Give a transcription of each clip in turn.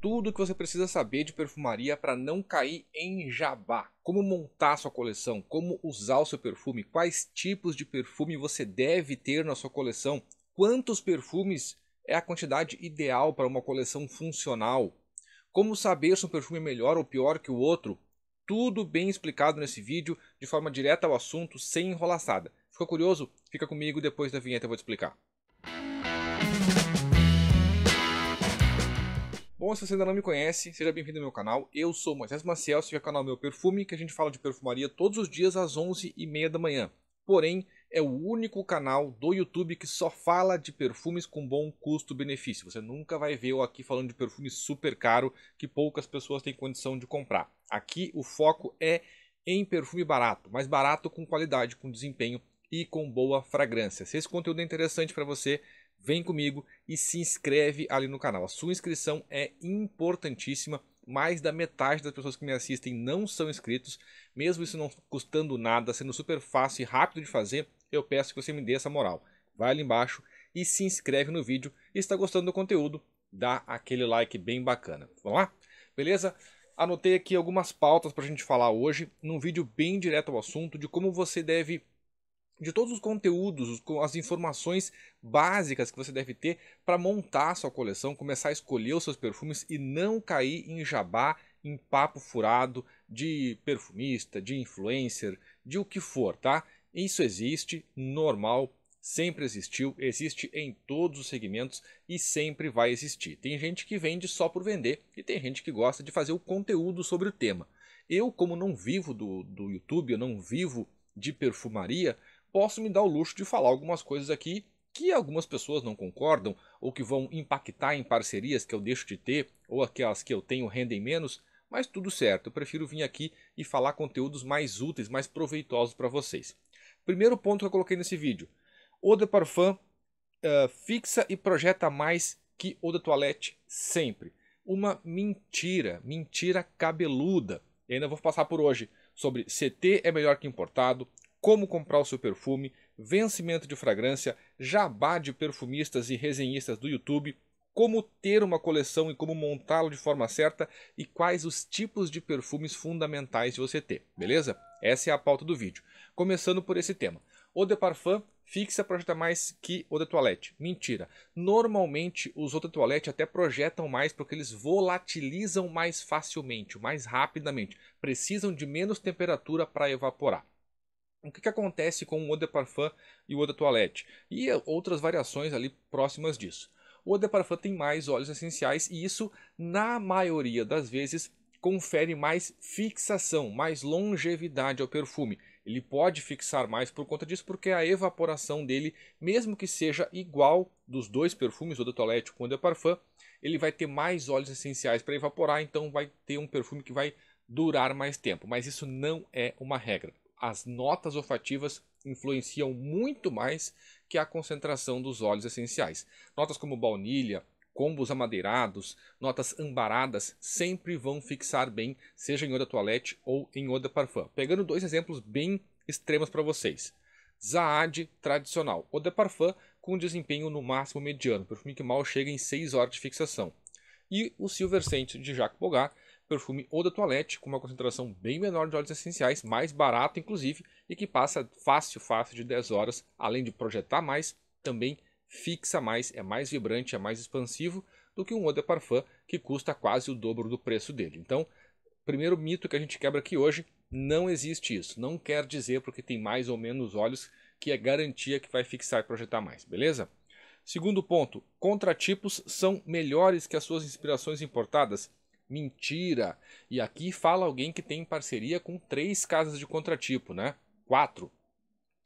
tudo o que você precisa saber de perfumaria para não cair em jabá. Como montar sua coleção, como usar o seu perfume, quais tipos de perfume você deve ter na sua coleção, quantos perfumes é a quantidade ideal para uma coleção funcional, como saber se um perfume é melhor ou pior que o outro. Tudo bem explicado nesse vídeo, de forma direta ao assunto, sem enrolaçada. Ficou curioso? Fica comigo depois da vinheta eu vou te explicar. Bom, se você ainda não me conhece, seja bem-vindo ao meu canal. Eu sou Moisés Maciel, esse é o canal Meu Perfume, que a gente fala de perfumaria todos os dias às 11h30 da manhã. Porém, é o único canal do YouTube que só fala de perfumes com bom custo-benefício. Você nunca vai ver eu aqui falando de perfume super caro que poucas pessoas têm condição de comprar. Aqui o foco é em perfume barato, mas barato com qualidade, com desempenho e com boa fragrância. Se esse conteúdo é interessante para você, vem comigo e se inscreve ali no canal. A sua inscrição é importantíssima. Mais da metade das pessoas que me assistem não são inscritos, mesmo isso não custando nada, sendo super fácil e rápido de fazer, eu peço que você me dê essa moral. Vai ali embaixo e se inscreve no vídeo. E está gostando do conteúdo, dá aquele like bem bacana. Vamos lá? Beleza? Anotei aqui algumas pautas para a gente falar hoje, num vídeo bem direto ao assunto de como você deve de todos os conteúdos, as informações básicas que você deve ter para montar sua coleção, começar a escolher os seus perfumes e não cair em jabá, em papo furado de perfumista, de influencer, de o que for, tá? Isso existe, normal, sempre existiu, existe em todos os segmentos e sempre vai existir. Tem gente que vende só por vender e tem gente que gosta de fazer o conteúdo sobre o tema. Eu, como não vivo do, do YouTube, eu não vivo de perfumaria, posso me dar o luxo de falar algumas coisas aqui que algumas pessoas não concordam ou que vão impactar em parcerias que eu deixo de ter ou aquelas que eu tenho rendem menos, mas tudo certo, eu prefiro vir aqui e falar conteúdos mais úteis, mais proveitosos para vocês. Primeiro ponto que eu coloquei nesse vídeo: o de Parfum uh, fixa e projeta mais que o da Toilette sempre. Uma mentira, mentira cabeluda. E ainda vou passar por hoje sobre CT é melhor que importado, como comprar o seu perfume, vencimento de fragrância, jabá de perfumistas e resenhistas do YouTube, como ter uma coleção e como montá-lo de forma certa e quais os tipos de perfumes fundamentais de você ter, beleza? Essa é a pauta do vídeo. Começando por esse tema. O de Parfum fixa projeta mais que o de toilette. Mentira. Normalmente os outros toilette até projetam mais porque eles volatilizam mais facilmente, mais rapidamente. Precisam de menos temperatura para evaporar o que, que acontece com o Eau de Parfum e o Eau de Toilette e outras variações ali próximas disso. O Eau de Parfum tem mais óleos essenciais e isso, na maioria das vezes, confere mais fixação, mais longevidade ao perfume. Ele pode fixar mais por conta disso, porque a evaporação dele, mesmo que seja igual dos dois perfumes, o de Toilette com o de Parfum, ele vai ter mais óleos essenciais para evaporar, então vai ter um perfume que vai durar mais tempo. Mas isso não é uma regra as notas olfativas influenciam muito mais que a concentração dos óleos essenciais. Notas como baunilha, combos amadeirados, notas ambaradas sempre vão fixar bem, seja em eau de toilette ou em eau de parfum. Pegando dois exemplos bem extremos para vocês. Zaad tradicional, eau de parfum com desempenho no máximo mediano, perfume que mal chega em 6 horas de fixação. E o Silver Scent de Jacques Bogart perfume ou da toilette, com uma concentração bem menor de óleos essenciais, mais barato inclusive, e que passa fácil, fácil de 10 horas, além de projetar mais, também fixa mais, é mais vibrante, é mais expansivo do que um Eau de Parfum que custa quase o dobro do preço dele. Então, primeiro mito que a gente quebra aqui hoje, não existe isso. Não quer dizer porque tem mais ou menos óleos que é garantia que vai fixar e projetar mais, beleza? Segundo ponto, contratipos são melhores que as suas inspirações importadas? Mentira! E aqui fala alguém que tem parceria com três casas de contratipo, né? Quatro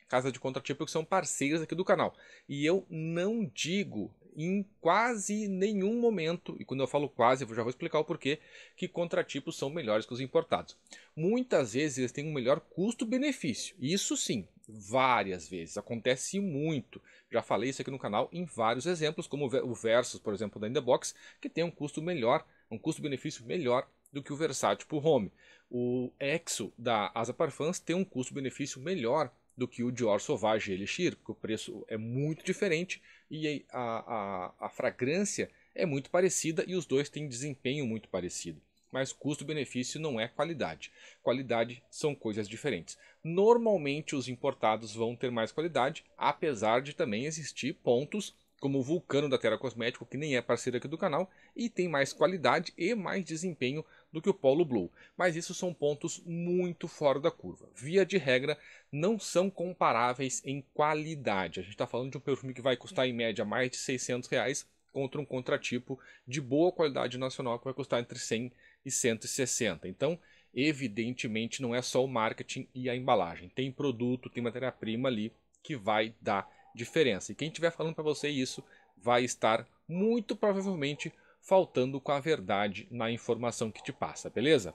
casas de contratipo que são parceiras aqui do canal. E eu não digo em quase nenhum momento, e quando eu falo quase, eu já vou explicar o porquê, que contratipos são melhores que os importados. Muitas vezes eles têm um melhor custo-benefício, isso sim, várias vezes, acontece muito. Já falei isso aqui no canal em vários exemplos, como o Versus, por exemplo, da Indebox, que tem um custo melhor um custo-benefício melhor do que o versátil para o home. O Exo da Asa Parfums tem um custo-benefício melhor do que o Dior Sauvage Elixir, porque o preço é muito diferente e a, a, a fragrância é muito parecida e os dois têm desempenho muito parecido. Mas custo-benefício não é qualidade. Qualidade são coisas diferentes. Normalmente os importados vão ter mais qualidade, apesar de também existir pontos como o Vulcano da Terra Cosmético, que nem é parceiro aqui do canal, e tem mais qualidade e mais desempenho do que o Polo Blue. Mas isso são pontos muito fora da curva. Via de regra, não são comparáveis em qualidade. A gente está falando de um perfume que vai custar em média mais de 600 reais contra um contratipo de boa qualidade nacional que vai custar entre 100 e 160. Então, evidentemente, não é só o marketing e a embalagem. Tem produto, tem matéria-prima ali que vai dar diferença. E quem estiver falando para você isso vai estar muito provavelmente faltando com a verdade na informação que te passa, beleza?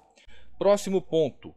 Próximo ponto: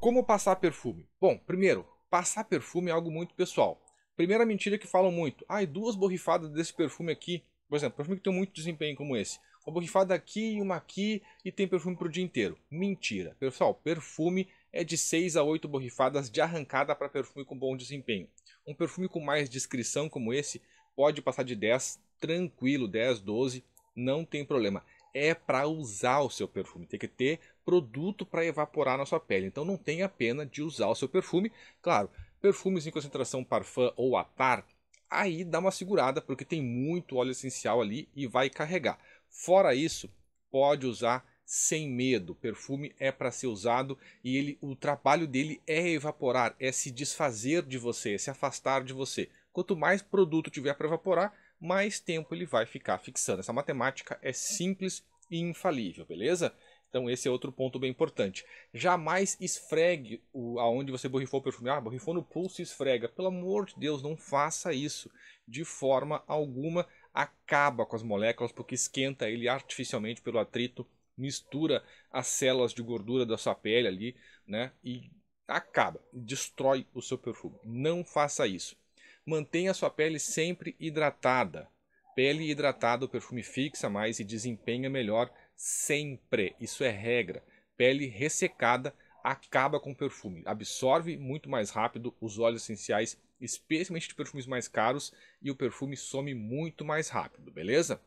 como passar perfume? Bom, primeiro, passar perfume é algo muito pessoal. Primeira mentira que falam muito: ai, ah, duas borrifadas desse perfume aqui, por exemplo, perfume que tem muito desempenho como esse. Uma borrifada aqui e uma aqui e tem perfume para o dia inteiro. Mentira. Pessoal, perfume é de 6 a 8 borrifadas de arrancada para perfume com bom desempenho. Um perfume com mais descrição como esse pode passar de 10 tranquilo, 10, 12, não tem problema. É para usar o seu perfume, tem que ter produto para evaporar na sua pele. Então não tenha pena de usar o seu perfume. Claro, perfumes em concentração parfum ou atar, aí dá uma segurada porque tem muito óleo essencial ali e vai carregar. Fora isso, pode usar sem medo. O perfume é para ser usado e ele, o trabalho dele é evaporar, é se desfazer de você, é se afastar de você. Quanto mais produto tiver para evaporar, mais tempo ele vai ficar fixando. Essa matemática é simples e infalível, beleza? Então esse é outro ponto bem importante. Jamais esfregue o, aonde você borrifou o perfume. Ah, borrifou no pulso e esfrega. Pelo amor de Deus, não faça isso. De forma alguma, acaba com as moléculas, porque esquenta ele artificialmente pelo atrito mistura as células de gordura da sua pele ali, né? E acaba, destrói o seu perfume. Não faça isso. Mantenha a sua pele sempre hidratada. Pele hidratada, o perfume fixa mais e desempenha melhor sempre. Isso é regra. Pele ressecada acaba com o perfume. Absorve muito mais rápido os óleos essenciais, especialmente de perfumes mais caros, e o perfume some muito mais rápido, beleza?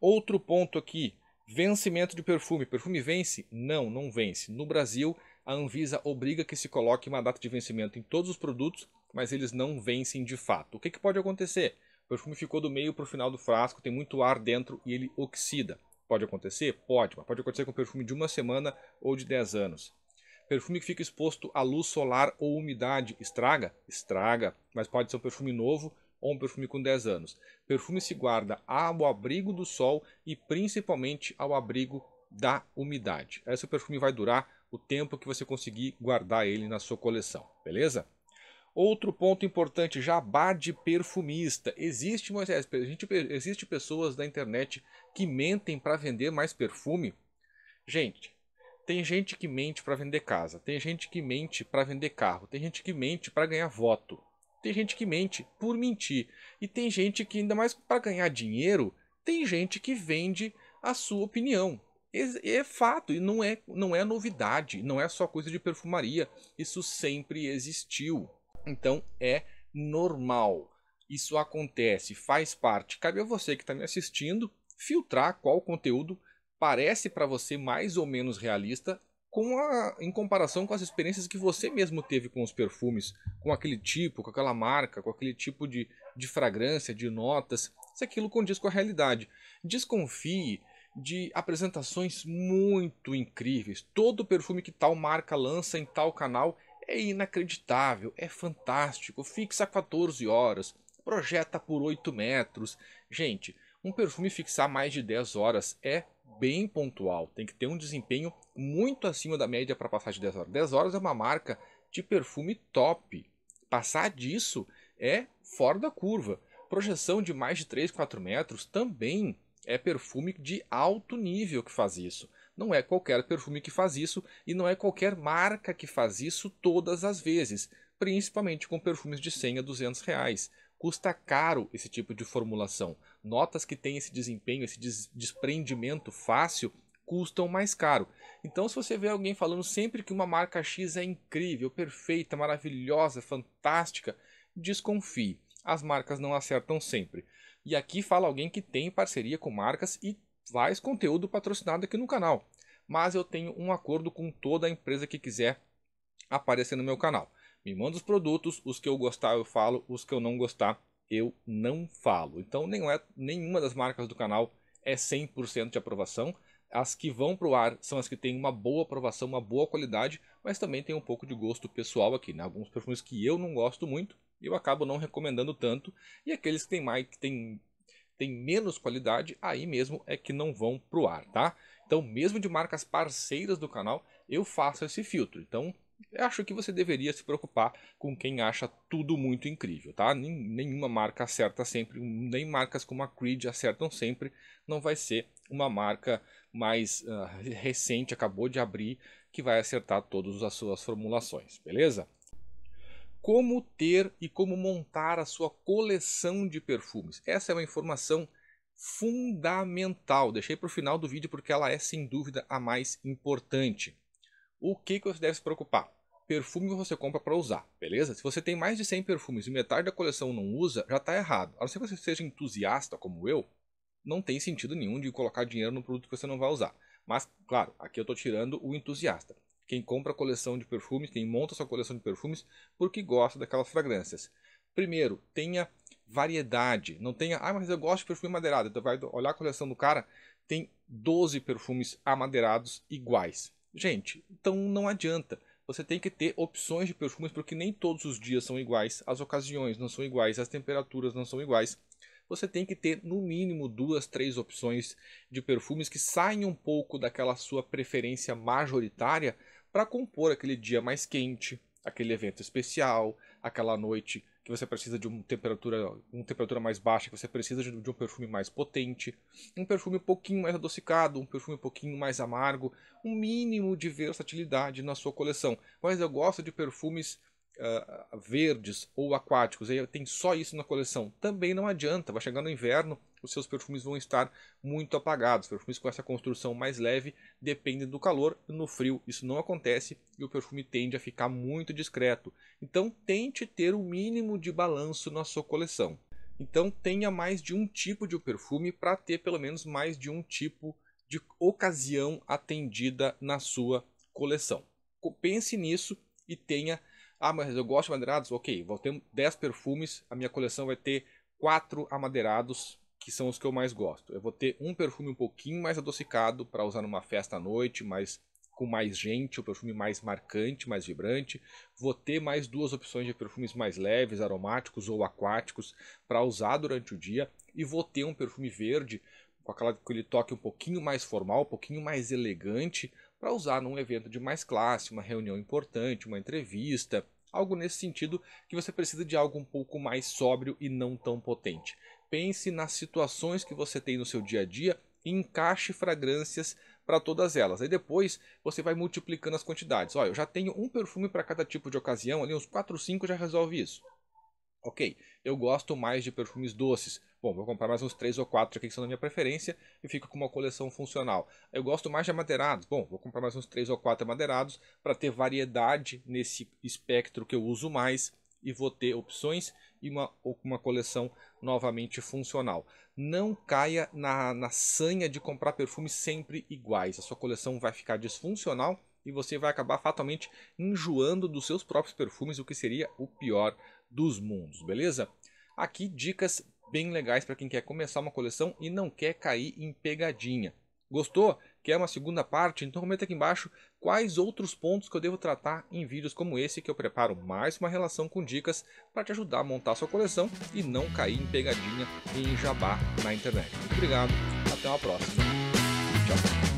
Outro ponto aqui, Vencimento de perfume. Perfume vence? Não, não vence. No Brasil, a Anvisa obriga que se coloque uma data de vencimento em todos os produtos, mas eles não vencem de fato. O que, que pode acontecer? O perfume ficou do meio para o final do frasco, tem muito ar dentro e ele oxida. Pode acontecer? Pode, mas pode acontecer com perfume de uma semana ou de 10 anos. Perfume que fica exposto à luz solar ou umidade estraga? Estraga, mas pode ser um perfume novo ou um perfume com 10 anos. Perfume se guarda ao abrigo do sol e principalmente ao abrigo da umidade. Esse perfume vai durar o tempo que você conseguir guardar ele na sua coleção, beleza? Outro ponto importante, jabá de perfumista. Existe, Moisés, existe pessoas da internet que mentem para vender mais perfume. Gente, tem gente que mente para vender casa, tem gente que mente para vender carro, tem gente que mente para ganhar voto. Tem gente que mente por mentir. E tem gente que, ainda mais para ganhar dinheiro, tem gente que vende a sua opinião. É fato e não é, não é novidade, não é só coisa de perfumaria. Isso sempre existiu. Então é normal. Isso acontece, faz parte. Cabe a você que está me assistindo filtrar qual conteúdo parece para você mais ou menos realista com a, em comparação com as experiências que você mesmo teve com os perfumes, com aquele tipo, com aquela marca, com aquele tipo de, de fragrância, de notas, se aquilo condiz com a realidade. Desconfie de apresentações muito incríveis. Todo perfume que tal marca lança em tal canal é inacreditável, é fantástico, fixa 14 horas, projeta por 8 metros. Gente, um perfume fixar mais de 10 horas é bem pontual, tem que ter um desempenho muito acima da média para passar de 10 horas. 10 horas é uma marca de perfume top. Passar disso é fora da curva. Projeção de mais de 3, 4 metros também é perfume de alto nível que faz isso. Não é qualquer perfume que faz isso e não é qualquer marca que faz isso todas as vezes, principalmente com perfumes de 100 a 200 reais. Custa caro esse tipo de formulação notas que têm esse desempenho, esse des desprendimento fácil, custam mais caro. Então, se você vê alguém falando sempre que uma marca X é incrível, perfeita, maravilhosa, fantástica, desconfie. As marcas não acertam sempre. E aqui fala alguém que tem parceria com marcas e faz conteúdo patrocinado aqui no canal. Mas eu tenho um acordo com toda a empresa que quiser aparecer no meu canal. Me manda os produtos, os que eu gostar eu falo, os que eu não gostar eu não falo. Então nenhum é, nenhuma das marcas do canal é 100% de aprovação. As que vão para o ar são as que têm uma boa aprovação, uma boa qualidade, mas também tem um pouco de gosto pessoal aqui. Né? Alguns perfumes que eu não gosto muito, eu acabo não recomendando tanto. E aqueles que têm mais, que têm, têm menos qualidade, aí mesmo é que não vão para o ar, tá? Então, mesmo de marcas parceiras do canal, eu faço esse filtro. Então, eu acho que você deveria se preocupar com quem acha tudo muito incrível, tá? Nenhuma marca acerta sempre, nem marcas como a Creed acertam sempre. Não vai ser uma marca mais uh, recente, acabou de abrir, que vai acertar todas as suas formulações, beleza? Como ter e como montar a sua coleção de perfumes. Essa é uma informação fundamental. Deixei para o final do vídeo porque ela é sem dúvida a mais importante o que, que você deve se preocupar? Perfume você compra para usar, beleza? Se você tem mais de 100 perfumes e metade da coleção não usa, já está errado. A não ser que você seja entusiasta como eu, não tem sentido nenhum de colocar dinheiro no produto que você não vai usar. Mas, claro, aqui eu estou tirando o entusiasta. Quem compra a coleção de perfumes, quem monta sua coleção de perfumes, porque gosta daquelas fragrâncias. Primeiro, tenha variedade. Não tenha, ah, mas eu gosto de perfume madeirado. Então vai olhar a coleção do cara, tem 12 perfumes amadeirados iguais. Gente, então não adianta. Você tem que ter opções de perfumes porque nem todos os dias são iguais, as ocasiões não são iguais, as temperaturas não são iguais. Você tem que ter no mínimo duas, três opções de perfumes que saem um pouco daquela sua preferência majoritária para compor aquele dia mais quente, aquele evento especial, aquela noite que você precisa de uma temperatura, uma temperatura mais baixa, que você precisa de, um perfume mais potente, um perfume um pouquinho mais adocicado, um perfume um pouquinho mais amargo, um mínimo de versatilidade na sua coleção. Mas eu gosto de perfumes uh, verdes ou aquáticos, e tem só isso na coleção. Também não adianta, vai chegar no inverno, os seus perfumes vão estar muito apagados. Perfumes com essa construção mais leve dependem do calor, no frio isso não acontece e o perfume tende a ficar muito discreto. Então tente ter o um mínimo de balanço na sua coleção. Então tenha mais de um tipo de perfume para ter pelo menos mais de um tipo de ocasião atendida na sua coleção. Pense nisso e tenha. Ah, mas eu gosto de madeirados? Ok, vou ter 10 perfumes, a minha coleção vai ter 4 amadeirados que são os que eu mais gosto. Eu vou ter um perfume um pouquinho mais adocicado para usar numa festa à noite, mas com mais gente, o um perfume mais marcante, mais vibrante. Vou ter mais duas opções de perfumes mais leves, aromáticos ou aquáticos para usar durante o dia e vou ter um perfume verde com aquele toque um pouquinho mais formal, um pouquinho mais elegante para usar num evento de mais classe, uma reunião importante, uma entrevista, algo nesse sentido que você precisa de algo um pouco mais sóbrio e não tão potente pense nas situações que você tem no seu dia a dia e encaixe fragrâncias para todas elas. Aí depois você vai multiplicando as quantidades. Olha, eu já tenho um perfume para cada tipo de ocasião, ali uns 4 ou 5 já resolve isso. Ok, eu gosto mais de perfumes doces. Bom, vou comprar mais uns 3 ou 4 aqui que são da minha preferência e fico com uma coleção funcional. Eu gosto mais de amadeirados. Bom, vou comprar mais uns 3 ou 4 amadeirados para ter variedade nesse espectro que eu uso mais e vou ter opções e uma, uma coleção novamente funcional. Não caia na, na sanha de comprar perfumes sempre iguais. A sua coleção vai ficar disfuncional e você vai acabar fatalmente enjoando dos seus próprios perfumes, o que seria o pior dos mundos, beleza? Aqui dicas bem legais para quem quer começar uma coleção e não quer cair em pegadinha. Gostou? quer é uma segunda parte? Então comenta aqui embaixo quais outros pontos que eu devo tratar em vídeos como esse que eu preparo mais uma relação com dicas para te ajudar a montar sua coleção e não cair em pegadinha e em jabá na internet. Muito obrigado, até uma próxima. Tchau.